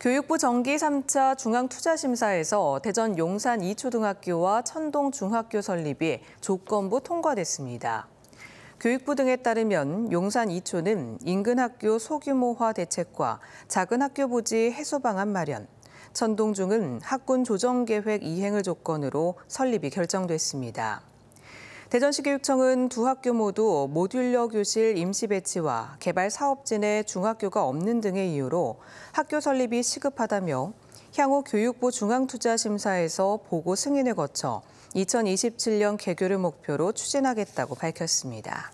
교육부 정기 3차 중앙투자심사에서 대전 용산 2초등학교와 천동 중학교 설립이 조건부 통과됐습니다. 교육부 등에 따르면 용산 2초는 인근 학교 소규모화 대책과 작은 학교 부지 해소 방안 마련, 천동중은 학군 조정 계획 이행을 조건으로 설립이 결정됐습니다. 대전시교육청은 두 학교 모두 모듈러 교실 임시 배치와 개발 사업진에 중학교가 없는 등의 이유로 학교 설립이 시급하다며 향후 교육부 중앙투자심사에서 보고 승인을 거쳐 2027년 개교를 목표로 추진하겠다고 밝혔습니다.